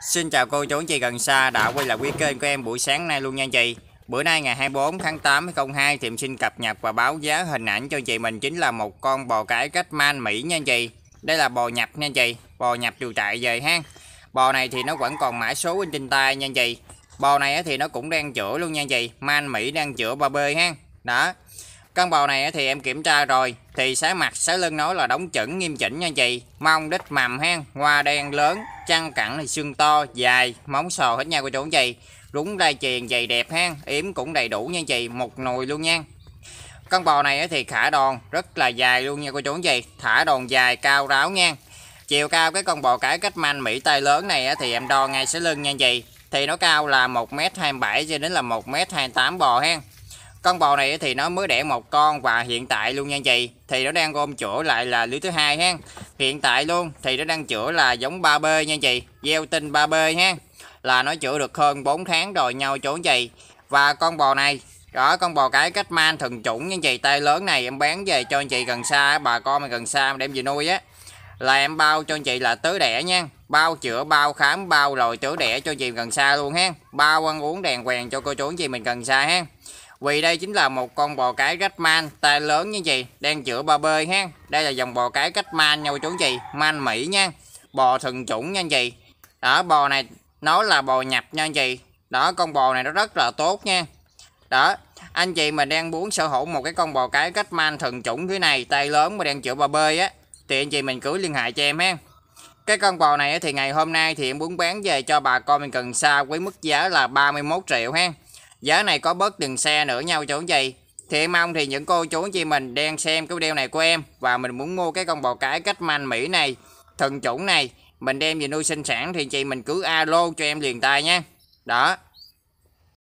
Xin chào cô chú anh chị gần xa đã quay lại quý kênh của em buổi sáng nay luôn nha chị Bữa nay ngày 24 tháng 8 2002 thì em xin cập nhật và báo giá hình ảnh cho chị mình chính là một con bò cái cách man Mỹ nha chị Đây là bò nhập nha chị, bò nhập điều trại về ha Bò này thì nó vẫn còn mã số trên tay nha chị Bò này thì nó cũng đang chữa luôn nha chị, man Mỹ đang chữa bò bê ha Đó con bò này thì em kiểm tra rồi Thì sái mặt sái lưng nói là đóng chuẩn nghiêm chỉnh nha chị Mông đít mầm hen Hoa đen lớn Trăng cẳng thì xương to Dài Móng sò hết nha cô chú anh chị Rúng đai chuyền dày đẹp hen Yếm cũng đầy đủ nha chị Một nồi luôn nha Con bò này thì khả đòn Rất là dài luôn nha cô chú anh chị Thả đòn dài cao ráo nha Chiều cao cái con bò cái cách manh Mỹ tay lớn này thì em đo ngay sái lưng nha chị Thì nó cao là 1m27 cho đến là 1m28 bò hen con bò này thì nó mới đẻ một con và hiện tại luôn nha chị thì nó đang ôm chữa lại là lứa thứ hai ha hiện tại luôn thì nó đang chữa là giống ba b nha chị gieo tinh ba b ha là nó chữa được hơn 4 tháng rồi nhau chỗ chị và con bò này đó con bò cái cách man thần chủng nha chị tay lớn này em bán về cho anh chị gần xa bà con mà gần xa đem về nuôi á là em bao cho anh chị là tứ đẻ nha bao chữa bao khám bao rồi chữa đẻ cho chị gần xa luôn ha bao ăn uống đèn quèn cho cô chú anh chị mình gần xa ha vì đây chính là một con bò cái rách man, tay lớn như vậy, đang chữa ba bơi ha. Đây là dòng bò cái rách man nhau chú gì, man Mỹ nha. Bò thần chủng nha gì. Đó, bò này nó là bò nhập nha gì. Đó, con bò này nó rất là tốt nha. Đó, anh chị mà đang muốn sở hữu một cái con bò cái cách man thần chủng thế này, tay lớn mà đang chữa ba bơi á, thì anh chị mình cứ liên hệ cho em ha. Cái con bò này thì ngày hôm nay thì em muốn bán về cho bà con mình cần xa với mức giá là 31 triệu ha. Giá này có bớt đường xe nữa nhau chỗ gì Thì em mong thì những cô chú chị mình đang xem cái video này của em Và mình muốn mua cái con bò cái cách manh Mỹ này Thần chủng này Mình đem về nuôi sinh sản thì chị mình cứ alo cho em liền tay nha Đó